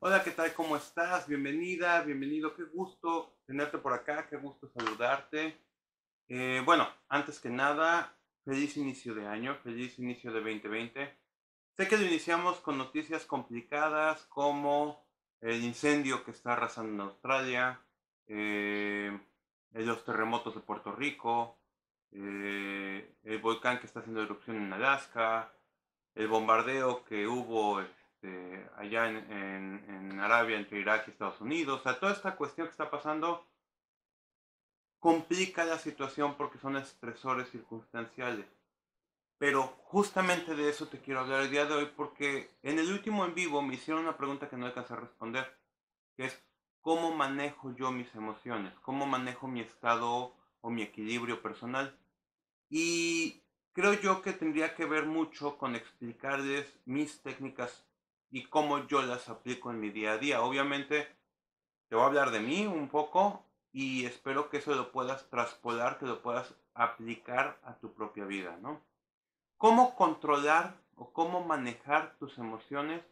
Hola, ¿qué tal? ¿Cómo estás? Bienvenida, bienvenido. Qué gusto tenerte por acá, qué gusto saludarte. Eh, bueno, antes que nada, feliz inicio de año, feliz inicio de 2020. Sé que lo iniciamos con noticias complicadas como el incendio que está arrasando en Australia, eh, eh, los terremotos de Puerto Rico, el volcán que está haciendo erupción en Alaska, el bombardeo que hubo este, allá en, Arabia, entre Irak y Estados Unidos. O sea, toda esta cuestión que está pasando complica la situación porque son estresores circunstanciales. Pero justamente de eso te quiero hablar el día de hoy porque en el último en vivo me hicieron una pregunta que no alcancé a responder, que es cómo manejo yo mis emociones, cómo manejo mi estado o mi equilibrio personal. Y creo yo que tendría que ver mucho con explicarles mis técnicas y cómo yo las aplico en mi día a día. Obviamente, te voy a hablar de mí un poco y espero que eso lo puedas traspolar, que lo puedas aplicar a tu propia vida, ¿no? ¿Cómo controlar o cómo manejar tus emociones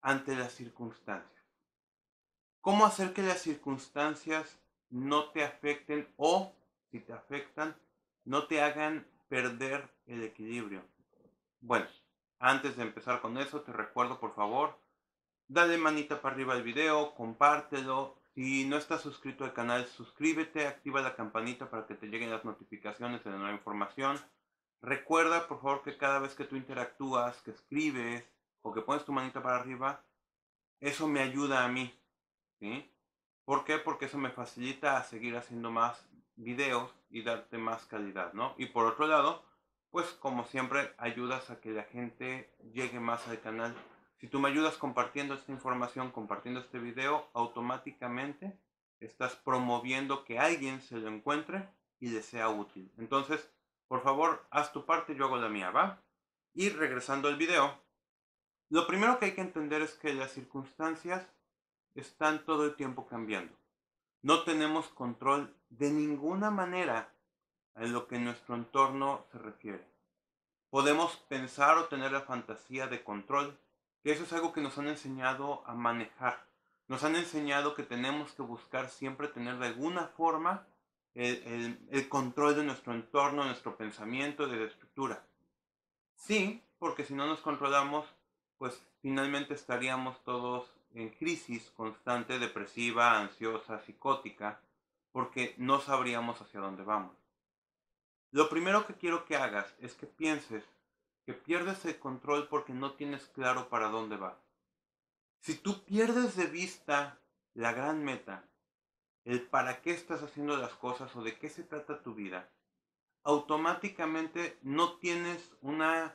ante las circunstancias? ¿Cómo hacer que las circunstancias no te afecten o, si te afectan, no te hagan perder el equilibrio? Bueno, antes de empezar con eso, te recuerdo por favor, dale manita para arriba al video, compártelo. Si no estás suscrito al canal, suscríbete, activa la campanita para que te lleguen las notificaciones de la nueva información. Recuerda por favor que cada vez que tú interactúas, que escribes o que pones tu manita para arriba, eso me ayuda a mí. ¿sí? ¿Por qué? Porque eso me facilita a seguir haciendo más videos y darte más calidad, ¿no? Y por otro lado, pues como siempre ayudas a que la gente llegue más al canal. Si tú me ayudas compartiendo esta información, compartiendo este video, automáticamente estás promoviendo que alguien se lo encuentre y le sea útil. Entonces, por favor, haz tu parte, yo hago la mía, ¿va? Y regresando al video, lo primero que hay que entender es que las circunstancias están todo el tiempo cambiando. No tenemos control de ninguna manera en lo que nuestro entorno se refiere. Podemos pensar o tener la fantasía de control, que eso es algo que nos han enseñado a manejar. Nos han enseñado que tenemos que buscar siempre tener de alguna forma el, el control de nuestro entorno, nuestro pensamiento, de la estructura. Sí, porque si no nos controlamos, pues finalmente estaríamos todos en crisis constante, depresiva, ansiosa, psicótica, porque no sabríamos hacia dónde vamos. Lo primero que quiero que hagas es que pienses que pierdes el control porque no tienes claro para dónde va. Si tú pierdes de vista la gran meta, el para qué estás haciendo las cosas o de qué se trata tu vida, automáticamente no tienes una,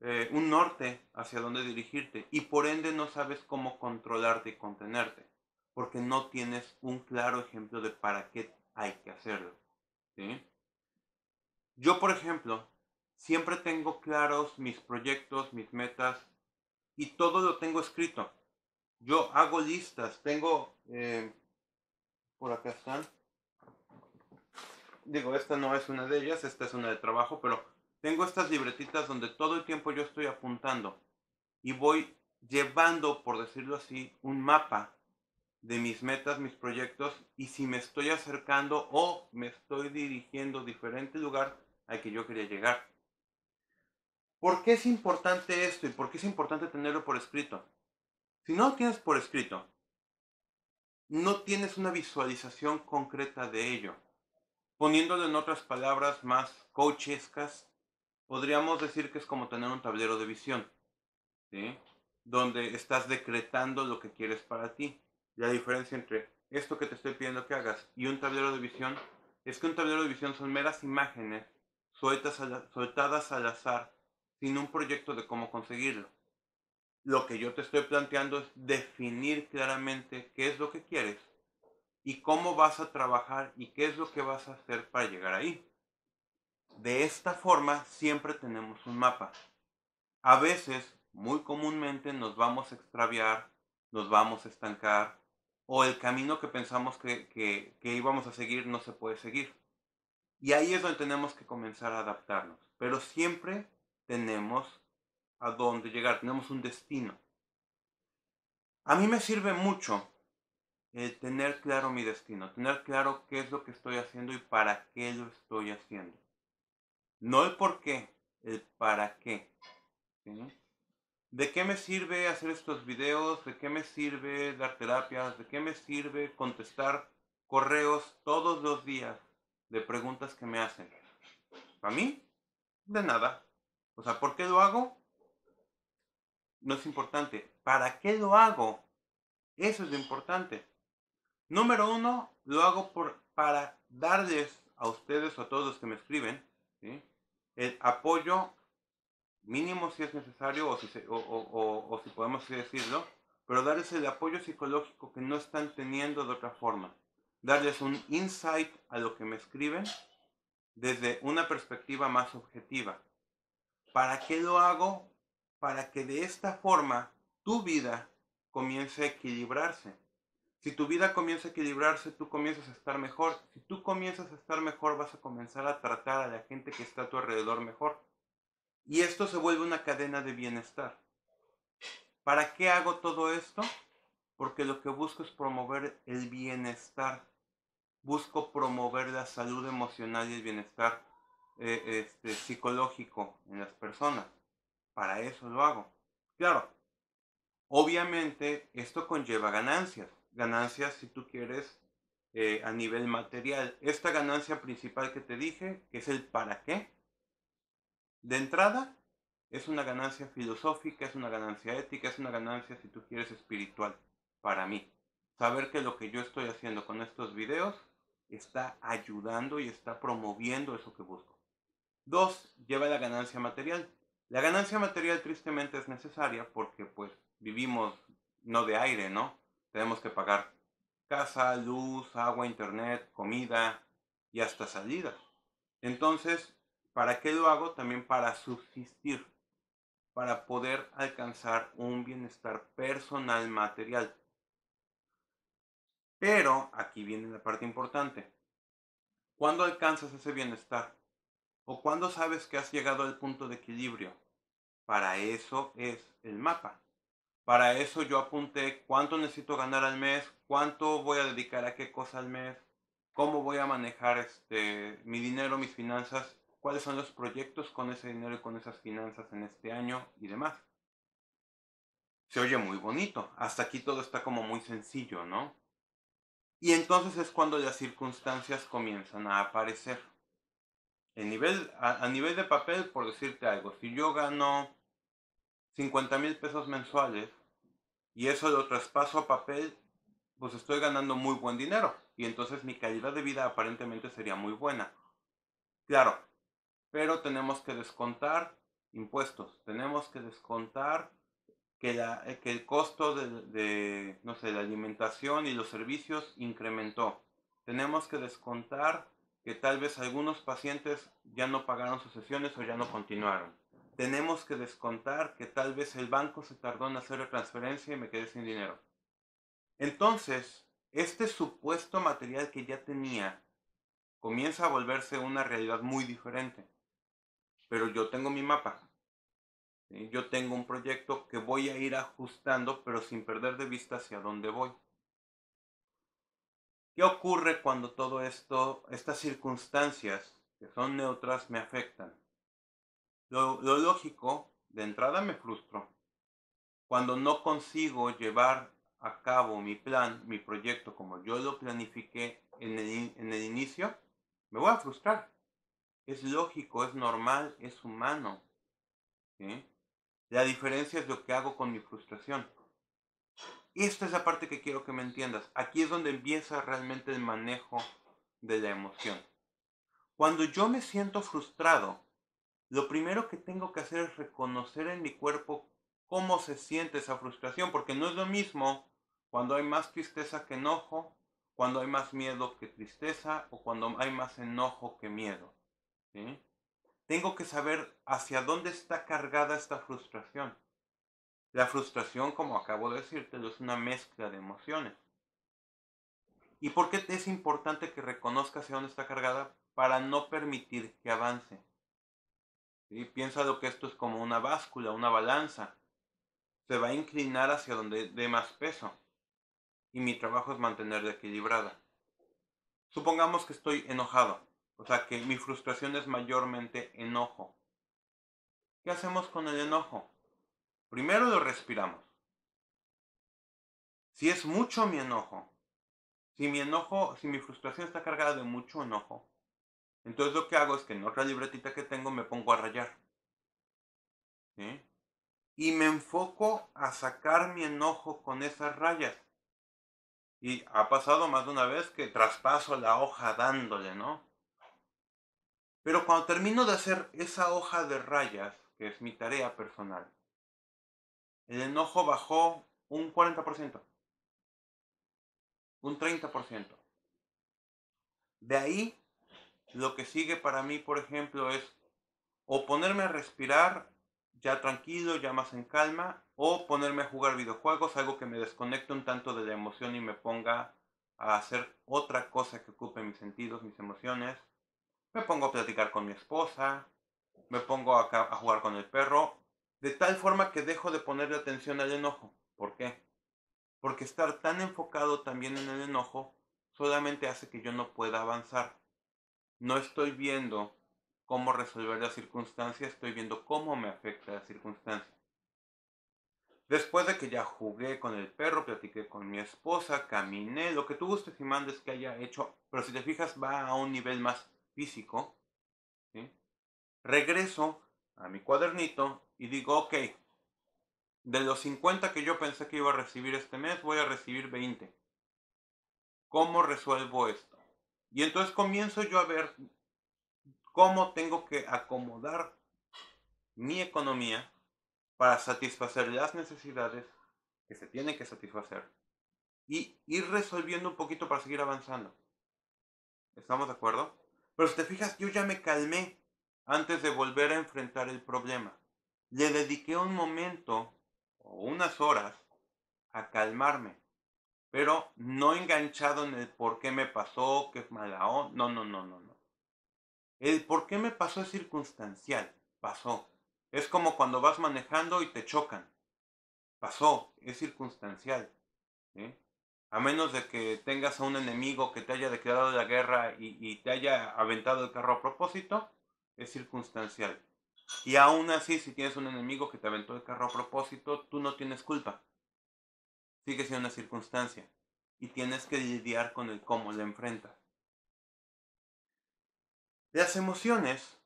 eh, un norte hacia dónde dirigirte y por ende no sabes cómo controlarte y contenerte, porque no tienes un claro ejemplo de para qué hay que hacerlo. ¿sí? Yo, por ejemplo, siempre tengo claros mis proyectos, mis metas y todo lo tengo escrito. Yo hago listas, tengo, eh, por acá están. Digo, esta no es una de ellas, esta es una de trabajo, pero tengo estas libretitas donde todo el tiempo yo estoy apuntando y voy llevando, por decirlo así, un mapa de mis metas, mis proyectos y si me estoy acercando o me estoy dirigiendo a diferente lugar al que yo quería llegar. ¿Por qué es importante esto y por qué es importante tenerlo por escrito? Si no lo tienes por escrito, no tienes una visualización concreta de ello. Poniéndolo en otras palabras más coachescas, podríamos decir que es como tener un tablero de visión, ¿sí? donde estás decretando lo que quieres para ti. La diferencia entre esto que te estoy pidiendo que hagas y un tablero de visión es que un tablero de visión son meras imágenes sueltas soltadas al azar, sin un proyecto de cómo conseguirlo. Lo que yo te estoy planteando es definir claramente qué es lo que quieres y cómo vas a trabajar y qué es lo que vas a hacer para llegar ahí. De esta forma siempre tenemos un mapa. A veces, muy comúnmente, nos vamos a extraviar, nos vamos a estancar o el camino que pensamos que íbamos a seguir no se puede seguir. Y ahí es donde tenemos que comenzar a adaptarnos. Pero siempre tenemos a dónde llegar, tenemos un destino. A mí me sirve mucho el tener claro mi destino, tener claro qué es lo que estoy haciendo y para qué lo estoy haciendo. No el por qué, el para qué. ¿De qué me sirve hacer estos videos? ¿De qué me sirve dar terapias? ¿De qué me sirve contestar correos todos los días? de preguntas que me hacen. ¿A mí? De nada. O sea, ¿por qué lo hago? No es importante. ¿Para qué lo hago? Eso es lo importante. Número uno, lo hago por, para darles a ustedes o a todos los que me escriben el apoyo mínimo si es necesario o si, o si podemos decirlo, pero darles el apoyo psicológico que no están teniendo de otra forma darles un insight a lo que me escriben desde una perspectiva más objetiva. ¿Para qué lo hago? Para que de esta forma tu vida comience a equilibrarse. Si tu vida comienza a equilibrarse, tú comienzas a estar mejor. Si tú comienzas a estar mejor, vas a comenzar a tratar a la gente que está a tu alrededor mejor. Y esto se vuelve una cadena de bienestar. ¿Para qué hago todo esto? Porque lo que busco es promover el bienestar busco promover la salud emocional y el bienestar eh, este, psicológico en las personas. Para eso lo hago. Claro, obviamente esto conlleva ganancias. Ganancias, si tú quieres, eh, a nivel material. Esta ganancia principal que te dije, que es el para qué, de entrada, es una ganancia filosófica, es una ganancia ética, es una ganancia, si tú quieres, espiritual, para mí. Saber que lo que yo estoy haciendo con estos videos está ayudando y está promoviendo eso que busco. Dos, lleva la ganancia material. La ganancia material tristemente es necesaria porque pues vivimos no de aire, ¿no? Tenemos que pagar casa, luz, agua, internet, comida y hasta salidas. Entonces, ¿para qué lo hago? También para subsistir, para poder alcanzar un bienestar personal material. Pero aquí viene la parte importante. ¿Cuándo alcanzas ese bienestar? ¿O cuándo sabes que has llegado al punto de equilibrio? Para eso es el mapa. Para eso yo apunté cuánto necesito ganar al mes, cuánto voy a dedicar a qué cosa al mes, cómo voy a manejar este, mi dinero, mis finanzas, cuáles son los proyectos con ese dinero y con esas finanzas en este año y demás. Se oye muy bonito. Hasta aquí todo está como muy sencillo, ¿no? Y entonces es cuando las circunstancias comienzan a aparecer. nivel, a, a, nivel de papel, por decirte algo, si yo gano 50 mil pesos mensuales y eso lo traspaso a papel, pues estoy ganando muy buen dinero. Y entonces mi calidad de vida aparentemente sería muy buena. Claro, pero tenemos que descontar impuestos, tenemos que descontar eh, que, el costo de, de, no sé, la alimentación y los servicios incrementó. Tenemos que descontar que tal vez algunos pacientes ya no pagaron sus sesiones o ya no continuaron. Tenemos que descontar que tal vez el banco se tardó en hacer la transferencia y me quedé sin dinero. Entonces, este supuesto material que ya tenía comienza a volverse una realidad muy diferente. Pero yo tengo mi mapa, yo tengo un proyecto que voy a ir ajustando, pero sin perder de vista hacia dónde voy. ¿Qué ocurre cuando todo esto, estas circunstancias que son neutras me afectan? Lo, lógico, de entrada me frustro. Cuando no consigo llevar a cabo mi plan, mi proyecto como yo lo planifiqué en el, en el inicio, me voy a frustrar. Es lógico, es normal, es humano. ¿sí? La diferencia es lo que hago con mi frustración. Y esta es la parte que quiero que me entiendas. Aquí es donde empieza realmente el manejo de la emoción. Cuando yo me siento frustrado, lo primero que tengo que hacer es reconocer en mi cuerpo cómo se siente esa frustración, porque no es lo mismo cuando hay más tristeza que enojo, cuando hay más miedo que tristeza o cuando hay más enojo que miedo. ¿sí? Tengo que saber hacia dónde está cargada esta frustración. La frustración, como acabo de decirte, es una mezcla de emociones. ¿Y por qué es importante que reconozca hacia dónde está cargada? Para no permitir que avance. Piensa lo que esto es como una báscula, una balanza. Se va a inclinar hacia donde dé más peso. Y mi trabajo es mantenerla equilibrada. Supongamos que estoy enojado o sea que mi frustración es mayormente enojo. ¿Qué hacemos con el enojo? Primero lo respiramos. Si es mucho mi enojo, si mi enojo, si mi frustración está cargada de mucho enojo, entonces lo que hago es que en otra libretita que tengo me pongo a rayar. Y me enfoco a sacar mi enojo con esas rayas. Y ha pasado más de una vez que traspaso la hoja dándole, ¿no? Pero cuando termino de hacer esa hoja de rayas, que es mi tarea personal, el enojo bajó un 40%, un 30%. De ahí, lo que sigue para mí, por ejemplo, es o ponerme a respirar ya tranquilo, ya más en calma, o ponerme a jugar videojuegos, algo que me desconecte un tanto de la emoción y me ponga a hacer otra cosa que ocupe mis sentidos, mis emociones me pongo a platicar con mi esposa, me pongo a, jugar con el perro, de tal forma que dejo de ponerle atención al enojo. ¿Por qué? Porque estar tan enfocado también en el enojo solamente hace que yo no pueda avanzar. No estoy viendo cómo resolver la circunstancia, estoy viendo cómo me afecta la circunstancia. Después de que ya jugué con el perro, platiqué con mi esposa, caminé, lo que tú gustes y mandes que haya hecho, pero si te fijas va a un nivel más físico, regreso a mi cuadernito y digo, ok, de los 50 que yo pensé que iba a recibir este mes, voy a recibir 20. ¿Cómo resuelvo esto? Y entonces comienzo yo a ver cómo tengo que acomodar mi economía para satisfacer las necesidades que se tienen que satisfacer y ir resolviendo un poquito para seguir avanzando. ¿Estamos de acuerdo? Pero si te fijas, yo ya me calmé antes de volver a enfrentar el problema. Le dediqué un momento o unas horas a calmarme, pero no enganchado en el por qué me pasó, qué mala o no, no, no, no, no. El por qué me pasó es circunstancial, pasó. Es como cuando vas manejando y te chocan. Pasó, es circunstancial a menos de que tengas a un enemigo que te haya declarado la guerra y, te haya aventado el carro a propósito, es circunstancial. Y aún así, si tienes un enemigo que te aventó el carro a propósito, tú no tienes culpa. Sigue siendo una circunstancia. Y tienes que lidiar con el cómo la enfrentas. Las emociones,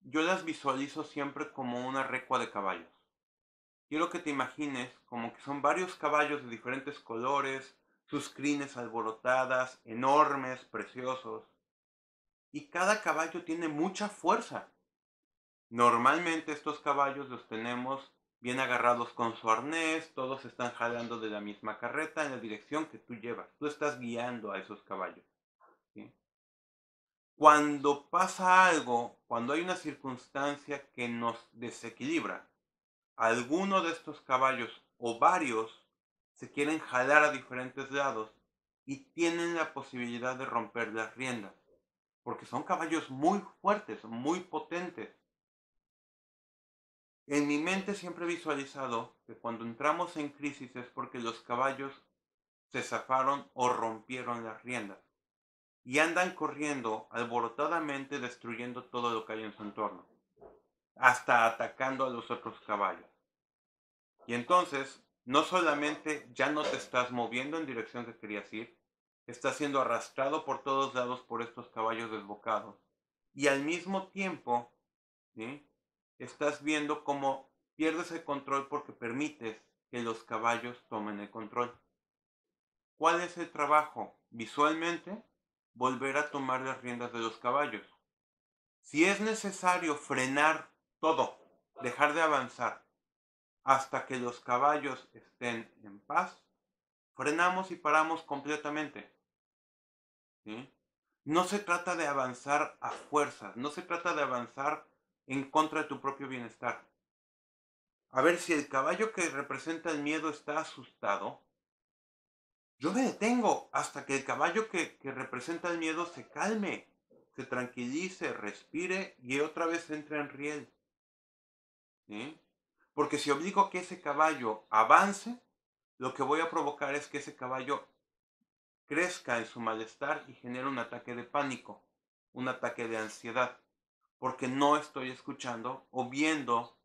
yo las visualizo siempre como una recua de caballos quiero que te imagines como que son varios caballos de diferentes colores, sus crines alborotadas, enormes, preciosos. Y cada caballo tiene mucha fuerza. Normalmente estos caballos los tenemos bien agarrados con su arnés, todos están jalando de la misma carreta en la dirección que tú llevas. Tú estás guiando a esos caballos. Cuando pasa algo, cuando hay una circunstancia que nos desequilibra, alguno de estos caballos o varios se quieren jalar a diferentes lados y tienen la posibilidad de romper las riendas, porque son caballos muy fuertes, muy potentes. En mi mente siempre he visualizado que cuando entramos en crisis es porque los caballos se zafaron o rompieron las riendas y andan corriendo alborotadamente destruyendo todo lo que hay en su entorno hasta atacando a los otros caballos. Y entonces, no solamente ya no te estás moviendo en dirección que querías ir, estás siendo arrastrado por todos lados por estos caballos desbocados. Y al mismo tiempo, ¿sí? estás viendo cómo pierdes el control porque permites que los caballos tomen el control. ¿Cuál es el trabajo? Visualmente, volver a tomar las riendas de los caballos. Si es necesario frenar todo, dejar de avanzar. Hasta que los caballos estén en paz, frenamos y paramos completamente. No se trata de avanzar a fuerzas, no se trata de avanzar en contra de tu propio bienestar. A ver, si el caballo que representa el miedo está asustado, yo me detengo hasta que el caballo que, que representa el miedo se calme, se tranquilice, respire y otra vez entre en riel. Porque si obligo a que ese caballo avance, lo que voy a provocar es que ese caballo crezca en su malestar y genere un ataque de pánico, un ataque de ansiedad, porque no estoy escuchando o viendo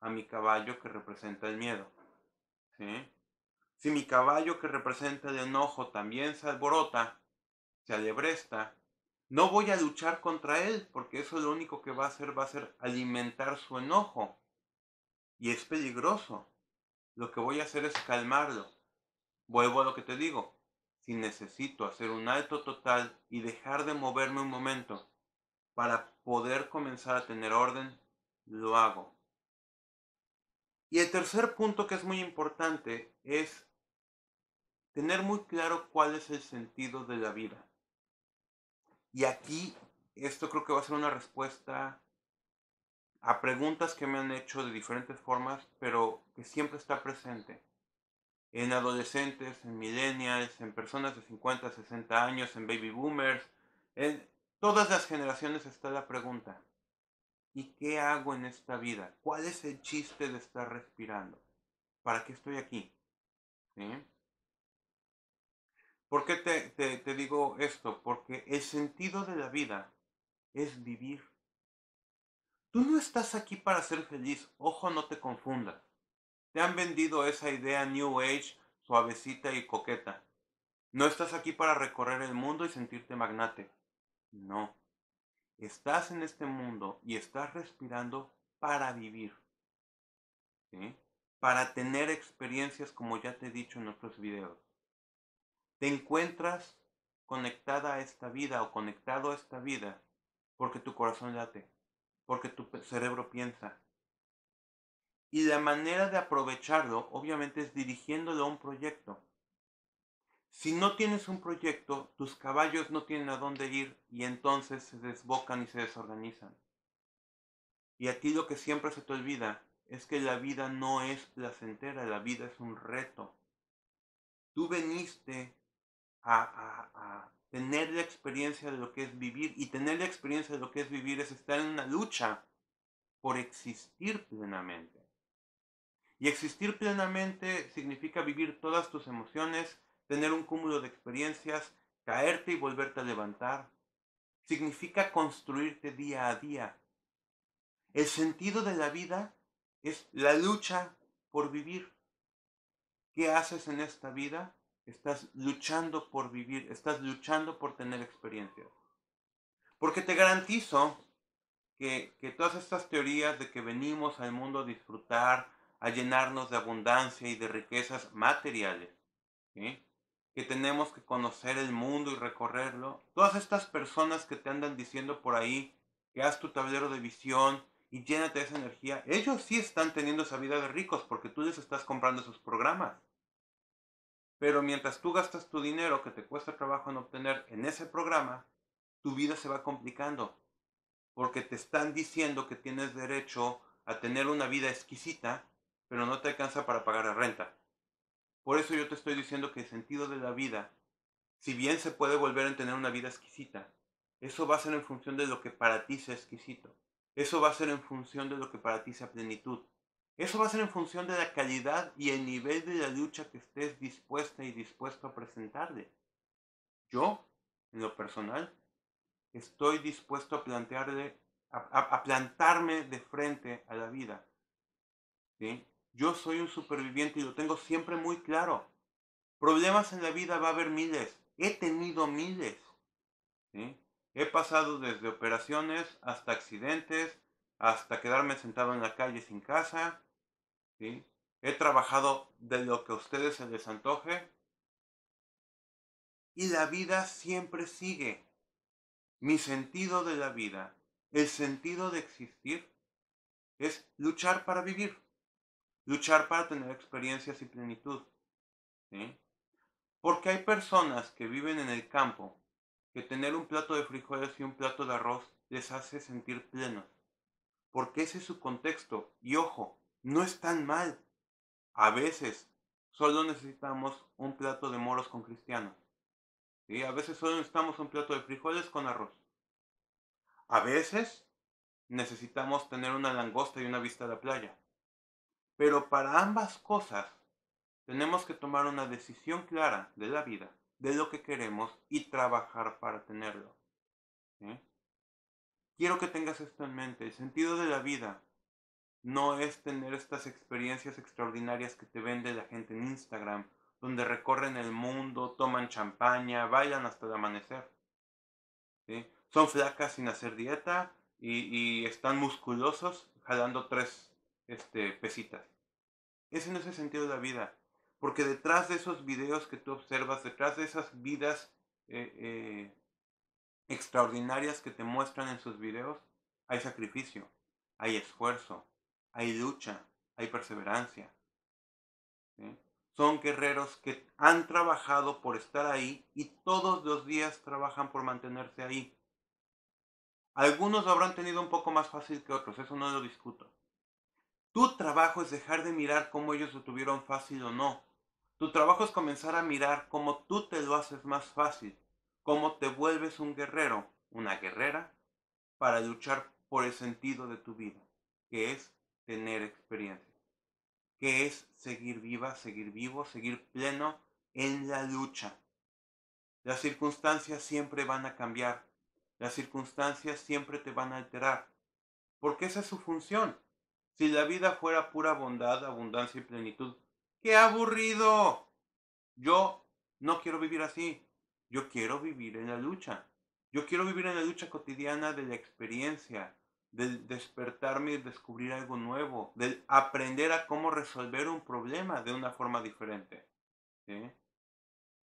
a mi caballo que representa el miedo. Si mi caballo que representa el enojo también se alborota, se alebresta, no voy a luchar contra él, porque eso lo único que va a hacer va a ser alimentar su enojo y es peligroso. Lo que voy a hacer es calmarlo. Vuelvo a lo que te digo. Si necesito hacer un alto total y dejar de moverme un momento para poder comenzar a tener orden, lo hago. Y el tercer punto que es muy importante es tener muy claro cuál es el sentido de la vida. Y aquí esto creo que va a ser una respuesta a preguntas que me han hecho de diferentes formas, pero que siempre está presente. En adolescentes, en millennials, en personas de 50, 60 años, en baby boomers, en todas las generaciones está la pregunta, ¿y qué hago en esta vida? ¿Cuál es el chiste de estar respirando? ¿Para qué estoy aquí? ¿Sí? ¿Por qué te, te digo esto? Porque el sentido de la vida es vivir Tú no estás aquí para ser feliz, ojo, no te confundas. Te han vendido esa idea New Age, suavecita y coqueta. No estás aquí para recorrer el mundo y sentirte magnate. No. Estás en este mundo y estás respirando para vivir. ¿Sí? Para tener experiencias como ya te he dicho en otros videos. Te encuentras conectada a esta vida o conectado a esta vida porque tu corazón late porque tu cerebro piensa. Y la manera de aprovecharlo, obviamente, es dirigiéndolo a un proyecto. Si no tienes un proyecto, tus caballos no tienen a dónde ir y entonces se desbocan y se desorganizan. Y aquí lo que siempre se te olvida es que la vida no es placentera, la vida es un reto. Tú veniste a tener la experiencia de lo que es vivir. Y tener la experiencia de lo que es vivir es estar en una lucha por existir plenamente. Y existir plenamente significa vivir todas tus emociones, tener un cúmulo de experiencias, caerte y volverte a levantar. Significa construirte día a día. El sentido de la vida es la lucha por vivir. ¿Qué haces en esta vida? Estás luchando por vivir, estás luchando por tener experiencia. Porque te garantizo que, todas estas teorías de que venimos al mundo a disfrutar, a llenarnos de abundancia y de riquezas materiales, que tenemos que conocer el mundo y recorrerlo, todas estas personas que te andan diciendo por ahí que haz tu tablero de visión y llénate de esa energía, ellos sí están teniendo esa vida de ricos porque tú les estás comprando esos programas. Pero mientras tú gastas tu dinero que te cuesta trabajo en obtener en ese programa, tu vida se va complicando. Porque te están diciendo que tienes derecho a tener una vida exquisita, pero no te alcanza para pagar la renta. Por eso yo te estoy diciendo que el sentido de la vida, si bien se puede volver a tener una vida exquisita, eso va a ser en función de lo que para ti sea exquisito. Eso va a ser en función de lo que para ti sea plenitud. Eso va a ser en función de la calidad y el nivel de la lucha que estés dispuesta y dispuesto a presentarle. Yo, en lo personal, estoy dispuesto a plantearle, a, plantarme de frente a la vida. ¿Sí? Yo soy un superviviente y lo tengo siempre muy claro. Problemas en la vida va a haber miles. He tenido miles. He pasado desde operaciones hasta accidentes, hasta quedarme sentado en la calle sin casa. He trabajado de lo que a ustedes se les antoje. Y la vida siempre sigue. Mi sentido de la vida, el sentido de existir, es luchar para vivir, luchar para tener experiencias y plenitud. Porque hay personas que viven en el campo que tener un plato de frijoles y un plato de arroz les hace sentir plenos porque ese es su contexto. Y ojo, no es tan mal. A veces solo necesitamos un plato de moros con cristianos y A veces solo necesitamos un plato de frijoles con arroz. A veces necesitamos tener una langosta y una vista a la playa. Pero para ambas cosas tenemos que tomar una decisión clara de la vida, de lo que queremos y trabajar para tenerlo. ¿Sí? Quiero que tengas esto en mente. El sentido de la vida no es tener estas experiencias extraordinarias que te vende la gente en Instagram, donde recorren el mundo, toman champaña, bailan hasta el amanecer. ¿Sí? Son flacas sin hacer dieta y, están musculosos jalando tres este, pesitas. Es el sentido de la vida. Porque detrás de esos videos que tú observas, detrás de esas vidas eh, eh, extraordinarias que te muestran en sus videos, hay sacrificio, hay esfuerzo, hay lucha, hay perseverancia. Son guerreros que han trabajado por estar ahí y todos los días trabajan por mantenerse ahí. Algunos habrán tenido un poco más fácil que otros, eso no lo discuto. Tu trabajo es dejar de mirar cómo ellos lo tuvieron fácil o no. Tu trabajo es comenzar a mirar cómo tú te lo haces más fácil cómo te vuelves un guerrero, una guerrera, para luchar por el sentido de tu vida, que es tener experiencia, que es seguir viva, seguir vivo, seguir pleno en la lucha. Las circunstancias siempre van a cambiar, las circunstancias siempre te van a alterar, porque esa es su función. Si la vida fuera pura bondad, abundancia y plenitud, ¡qué aburrido! Yo no quiero vivir así. Yo quiero vivir en la lucha. Yo quiero vivir en la lucha cotidiana de la experiencia, del despertarme y descubrir algo nuevo, del aprender a cómo resolver un problema de una forma diferente.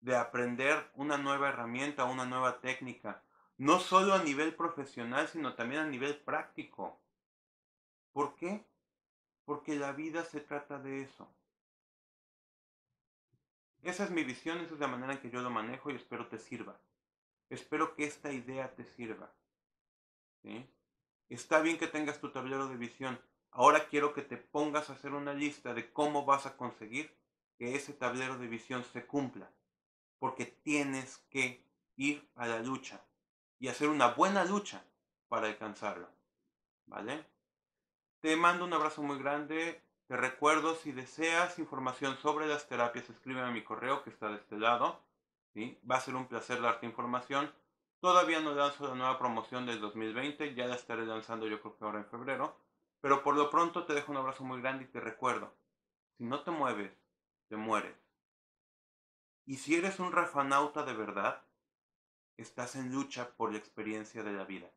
De aprender una nueva herramienta, una nueva técnica, no solo a nivel profesional, sino también a nivel práctico. ¿Por qué? Porque la vida se trata de eso, esa es mi visión, esa es la manera en que yo lo manejo y espero te sirva. Espero que esta idea te sirva. Está bien que tengas tu tablero de visión. Ahora quiero que te pongas a hacer una lista de cómo vas a conseguir que ese tablero de visión se cumpla. Porque tienes que ir a la lucha y hacer una buena lucha para alcanzarlo. ¿Vale? Te mando un abrazo muy grande. Te recuerdo, si deseas información sobre las terapias, escríbeme a mi correo que está de este lado. Va a ser un placer darte información. Todavía no lanzo la nueva promoción del 2020, ya la estaré lanzando yo creo que ahora en febrero. Pero por lo pronto te dejo un abrazo muy grande y te recuerdo, si no te mueves, te mueres. Y si eres un rafanauta de verdad, estás en lucha por la experiencia de la vida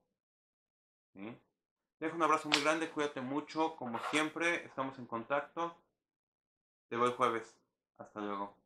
dejo un abrazo muy grande, cuídate mucho, como siempre, estamos en contacto. Te veo el jueves. Hasta luego.